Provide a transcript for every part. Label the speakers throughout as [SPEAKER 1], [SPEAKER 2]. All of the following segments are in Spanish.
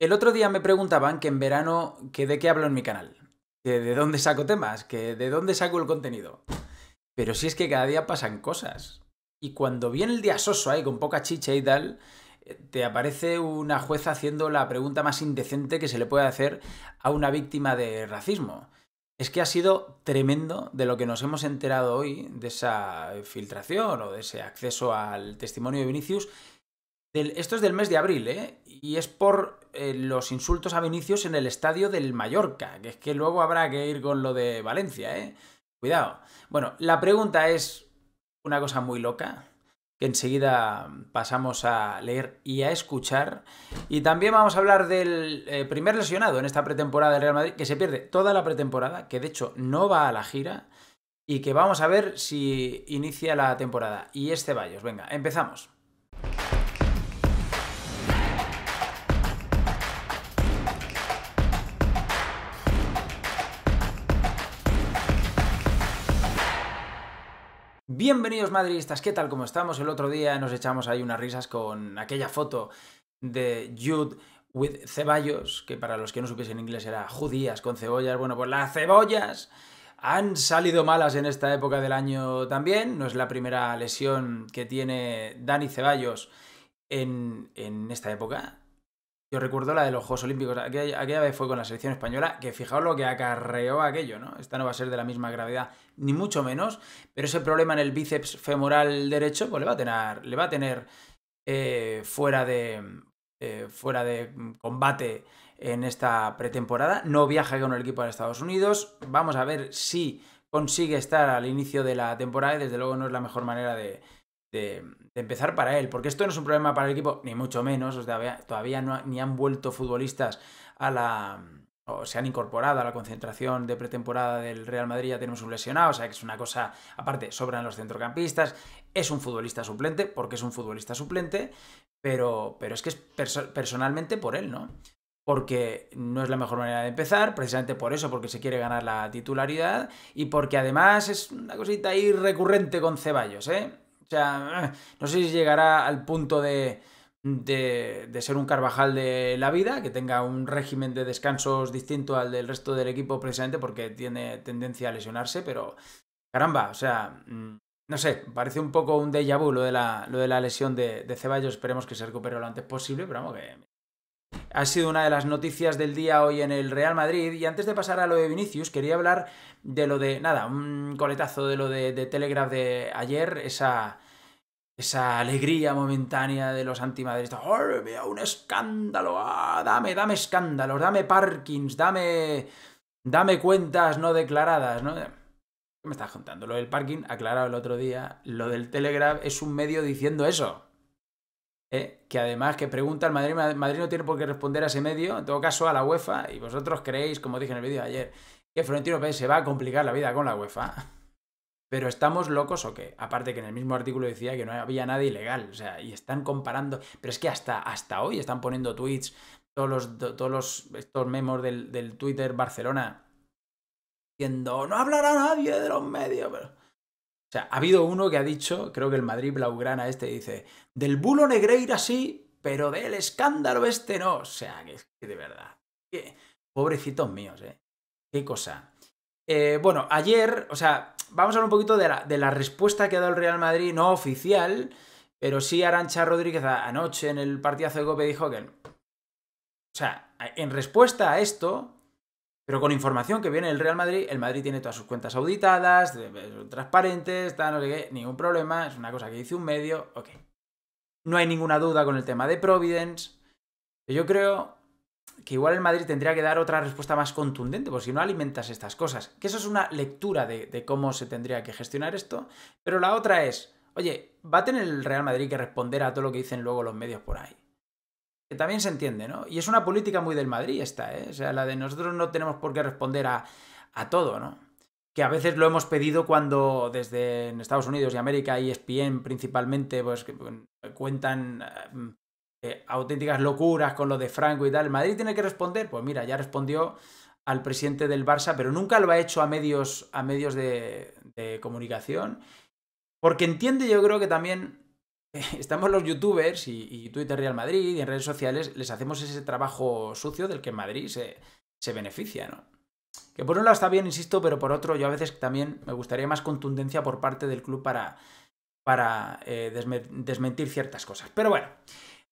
[SPEAKER 1] El otro día me preguntaban que en verano, que de qué hablo en mi canal, que de dónde saco temas, que de dónde saco el contenido. Pero si es que cada día pasan cosas. Y cuando viene el día soso ahí, con poca chicha y tal, eh, te aparece una jueza haciendo la pregunta más indecente que se le puede hacer a una víctima de racismo. Es que ha sido tremendo de lo que nos hemos enterado hoy, de esa filtración o de ese acceso al testimonio de Vinicius, esto es del mes de abril, ¿eh? Y es por eh, los insultos a Vinicius en el estadio del Mallorca, que es que luego habrá que ir con lo de Valencia, ¿eh? Cuidado. Bueno, la pregunta es una cosa muy loca, que enseguida pasamos a leer y a escuchar. Y también vamos a hablar del eh, primer lesionado en esta pretemporada del Real Madrid, que se pierde toda la pretemporada, que de hecho no va a la gira, y que vamos a ver si inicia la temporada. Y es Ceballos. Venga, empezamos. Bienvenidos madridistas, ¿qué tal? ¿Cómo estamos? El otro día nos echamos ahí unas risas con aquella foto de Jude with Ceballos, que para los que no supiesen inglés era judías con cebollas. Bueno, pues las cebollas han salido malas en esta época del año también. No es la primera lesión que tiene Dani Ceballos en, en esta época. Yo recuerdo la de los Juegos Olímpicos. Aquella, vez fue con la selección española, que fijaos lo que acarreó aquello, ¿no? Esta no va a ser de la misma gravedad, ni mucho menos, pero ese problema en el bíceps femoral derecho, pues le va a tener, le va a tener eh, fuera, de, eh, fuera de combate en esta pretemporada. No viaja con el equipo a Estados Unidos. Vamos a ver si consigue estar al inicio de la temporada y desde luego no es la mejor manera de, empezar para él, porque esto no es un problema para el equipo, ni mucho menos, todavía no, ni han vuelto futbolistas a la, o se han incorporado a la concentración de pretemporada del Real Madrid, ya tenemos un lesionado, o sea que es una cosa, aparte, sobran los centrocampistas, es un futbolista suplente, porque es un futbolista suplente, pero, pero es que es personalmente por él, ¿no? Porque no es la mejor manera de empezar, precisamente por eso, porque se quiere ganar la titularidad y porque además es una cosita ahí recurrente con Ceballos, ¿eh? O sea, no sé si llegará al punto de, ser un Carvajal de la vida, que tenga un régimen de descansos distinto al del resto del equipo, precisamente porque tiene tendencia a lesionarse, pero caramba, o sea, mm, no sé, parece un poco un déjà vu lo de la, lo de la lesión de, de Ceballos, esperemos que se recupere lo antes posible, pero vamos, que ha sido una de las noticias del día hoy en el Real Madrid. Y antes de pasar a lo de Vinicius, quería hablar de lo de, nada, un coletazo de lo de, de Telegraph de ayer, esa, esa alegría momentánea de los antimadridistas. ¡Oh, mira, un escándalo! ¡Ah, dame, dame escándalos! ¡Dame parkings! ¡Dame, dame cuentas no declaradas! ¿no? ¿Qué me estás contando? Lo del parking, aclarado el otro día, lo del Telegraph es un medio diciendo eso. ¿eh? que además que pregunta al Madrid, Madrid no tiene por qué responder a ese medio, en todo caso a la UEFA, y vosotros creéis, como dije en el vídeo de ayer, que Florentino Pérez se va a complicar la vida con la UEFA. Pero estamos locos o qué? Aparte que en el mismo artículo decía que no había nada ilegal, o sea, y están comparando, pero es que hasta, hasta hoy están poniendo tweets, todos los, todos los, estos memos del, del Twitter Barcelona, diciendo, no hablará nadie de los medios, pero... O sea, ha habido uno que ha dicho, creo que el Madrid Blaugrana este dice, del bulo Negreira sí, pero del escándalo este no. O sea, que, que de verdad. pobrecitos míos, ¿eh? Qué cosa. Eh, bueno, ayer, o sea, vamos a hablar un poquito de la, respuesta que ha dado el Real Madrid, no oficial, pero sí Arancha Rodríguez anoche en el partidazo de Copa dijo que. O sea, en respuesta a esto, pero con información que viene del Real Madrid, el Madrid tiene todas sus cuentas auditadas, transparentes, no sé qué, ningún problema, es una cosa que dice un medio, ok. No hay ninguna duda con el tema de Providence. Yo creo que igual el Madrid tendría que dar otra respuesta más contundente, porque si no alimentas estas cosas, que eso es una lectura de cómo se tendría que gestionar esto, pero la otra es, oye, va a tener el Real Madrid que responder a todo lo que dicen luego los medios por ahí que también se entiende, ¿no? Y es una política muy del Madrid esta, ¿eh? O sea, la de nosotros no tenemos por qué responder a, todo, ¿no? Que a veces lo hemos pedido cuando desde en Estados Unidos y América y ESPN principalmente, pues cuentan em, eh, auténticas locuras con lo de Franco y tal. Madrid tiene que responder? Pues mira, ya respondió al presidente del Barça, pero nunca lo ha hecho a medios, a medios de, de comunicación. Porque entiende, yo creo que también estamos los youtubers y, Twitter Real Madrid y en redes sociales les hacemos ese trabajo sucio del que Madrid se, beneficia, ¿no? Que por un lado está bien, insisto, pero por otro yo a veces también me gustaría más contundencia por parte del club para, para eh, desmentir ciertas cosas. Pero bueno,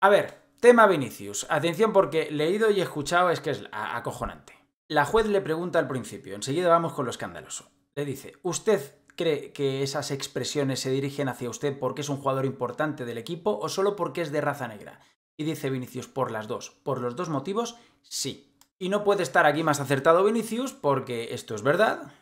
[SPEAKER 1] a ver, tema Vinicius. Atención porque leído y escuchado es que es acojonante. La juez le pregunta al principio, enseguida vamos con lo escandaloso. Le dice, usted cree que esas expresiones se dirigen hacia usted porque es un jugador importante del equipo o solo porque es de raza negra? Y dice Vinicius, por las dos. Por los dos motivos, sí. Y no puede estar aquí más acertado Vinicius porque esto es verdad.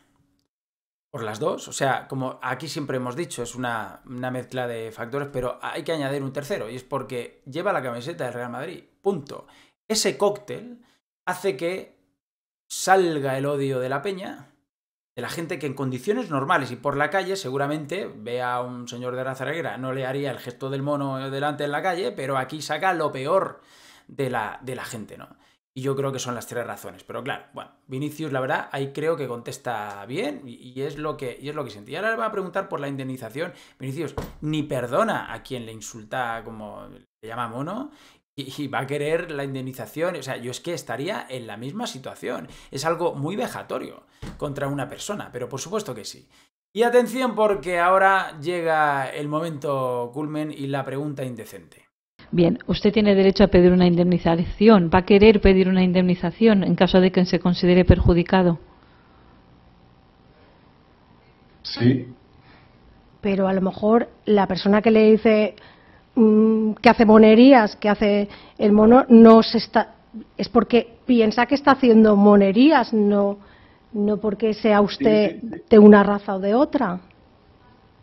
[SPEAKER 1] Por las dos. O sea, como aquí siempre hemos dicho, es una, mezcla de factores, pero hay que añadir un tercero y es porque lleva la camiseta del Real Madrid. Punto. Ese cóctel hace que salga el odio de la peña de la gente que en condiciones normales y por la calle seguramente ve a un señor de raza negra, no le haría el gesto del mono delante en la calle, pero aquí saca lo peor de la, de la gente, ¿no? Y yo creo que son las tres razones. Pero claro, bueno, Vinicius, la verdad, ahí creo que contesta bien y, es lo que, y es lo que sentí. Y ahora le va a preguntar por la indemnización. Vinicius, ni perdona a quien le insulta como le llama mono y, va a querer la indemnización. O sea, yo es que estaría en la misma situación. Es algo muy vejatorio contra una persona, pero por supuesto que sí. Y atención porque ahora llega el momento culmen y la pregunta indecente. Bien, usted tiene derecho a pedir una indemnización. ¿Va a querer pedir una indemnización en caso de que se considere perjudicado? Sí. Pero a lo mejor la persona que le dice Mm, que hace monerías, que hace el mono, no está, es porque piensa que está haciendo monerías, no, porque sea usted de una raza o de otra.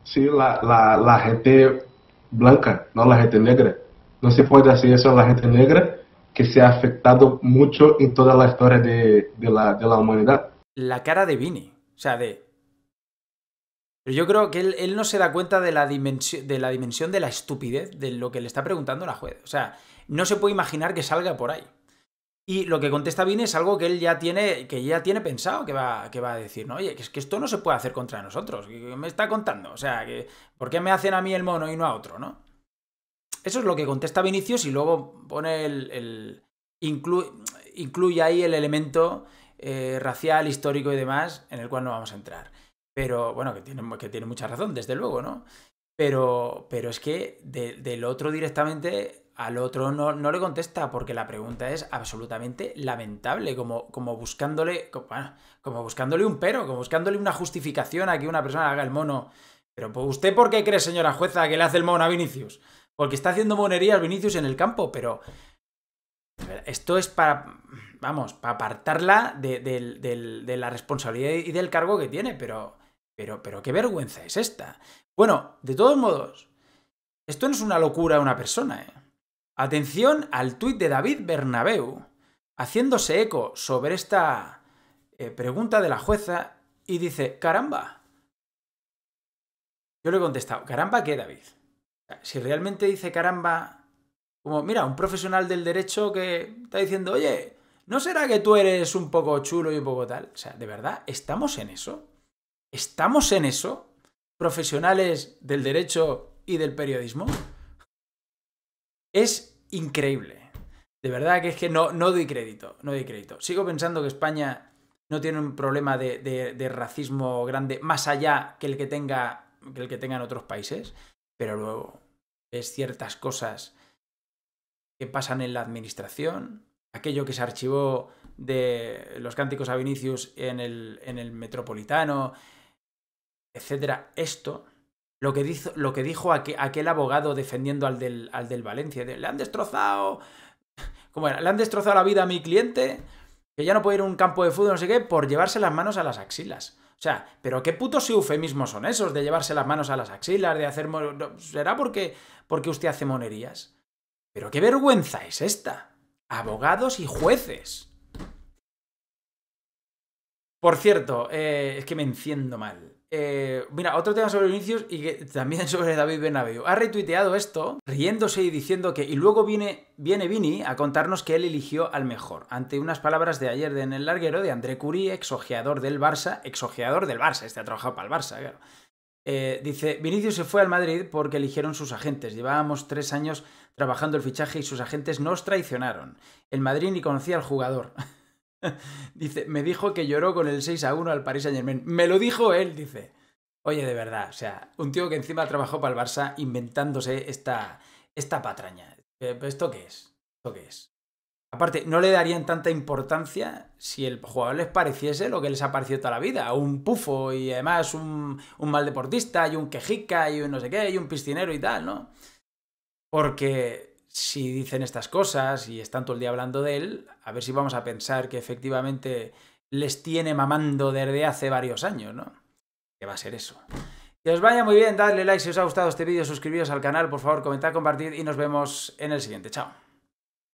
[SPEAKER 1] Sí, la, gente blanca, no la gente negra. No se puede decir eso a la gente negra que se ha afectado mucho en toda la historia de, la, humanidad. La cara de Vini, o sea, de pero yo creo que él, no se da cuenta de la, dimensión, de la dimensión de estupidez de lo que le está preguntando la juez. O sea, no se puede imaginar que salga por ahí. Y lo que contesta bien es algo que él ya tiene, que ya tiene pensado que va, a decir, ¿no? Oye, que es que esto no se puede hacer contra nosotros. ¿Qué me está contando? O sea, ¿por qué me hacen a mí el mono y no a otro, no? Eso es lo que contesta Vinicius y luego pone el. incluye ahí el elemento eh, racial, histórico y demás, en el cual no vamos a entrar. Pero bueno, que tiene, que tiene mucha razón, desde luego, ¿no? Pero, pero es que del otro directamente al otro no, le contesta porque la pregunta es absolutamente lamentable, como, como buscándole, como, buscándole un pero, como buscándole una justificación a que una persona haga el mono. Pero pues, usted por qué cree, señora jueza, que le hace el mono a Vinicius? Porque está haciendo monerías Vinicius en el campo, pero esto es para, vamos, para apartarla de la responsabilidad y del cargo que tiene, pero pero, pero qué vergüenza es esta. Bueno, de todos modos, esto no es una locura a una persona, ¿eh? Atención al tuit de David Bernabeu, haciéndose eco sobre esta eh, pregunta de la jueza y dice, caramba. Yo le he contestado, caramba, ¿qué, David? Si realmente dice caramba, como, mira, un profesional del derecho que está diciendo, oye, ¿no será que tú eres un poco chulo y un poco tal? O sea, ¿de verdad estamos en eso? ¿Estamos en eso? Profesionales del derecho y del periodismo. Es increíble. De verdad que es que no, no doy crédito, no doy crédito. Sigo pensando que España no tiene un problema de, racismo grande más allá que el que, tenga, que el que tengan otros países, pero luego es ciertas cosas que pasan en la administración, aquello que se archivó de los cánticos a Vinicius en el, en el Metropolitano, etcétera, esto, lo que, dijo, lo que dijo aquel, aquel abogado defendiendo al del, Valencia, le han destrozado, ¿cómo era? Le han destrozado la vida a mi cliente, que ya no puede ir a un campo de fútbol, no sé qué, por llevarse las manos a las axilas. O sea, pero qué putos eufemismos son esos de llevarse las manos a las axilas, de hacer... ¿Será porque, porque usted hace monerías? Pero qué vergüenza es esta. Abogados y jueces. Por cierto, eh, es que me enciendo mal. Eh, mira, otro tema sobre Vinicius y también sobre David Benavente Ha retuiteado esto, riéndose y diciendo que. Y luego viene, viene Vini a contarnos que él eligió al mejor. Ante unas palabras de ayer de en el larguero de André Curí, exojeador del Barça. Exojeador del Barça, este ha trabajado para el Barça, claro. Eh, dice: Vinicius se fue al Madrid porque eligieron sus agentes. Llevábamos tres años trabajando el fichaje y sus agentes nos traicionaron. El Madrid ni conocía al jugador. dice, me dijo que lloró con el 6 a 1 al Paris Saint Germain. Me lo dijo él, dice. Oye, de verdad, o sea, un tío que encima trabajó para el Barça inventándose esta, esta patraña. ¿Esto qué es? ¿Esto qué es? Aparte, no le darían tanta importancia si el jugador les pareciese lo que les ha parecido toda la vida, un pufo y además un, un mal deportista y un quejica y un no sé qué y un piscinero y tal, ¿no? Porque si dicen estas cosas y están todo el día hablando de él, a ver si vamos a pensar que efectivamente les tiene mamando desde hace varios años, ¿no? Que va a ser eso. Que os vaya muy bien, dadle like si os ha gustado este vídeo, suscribiros al canal, por favor, comentad, compartir y nos vemos en el siguiente. Chao.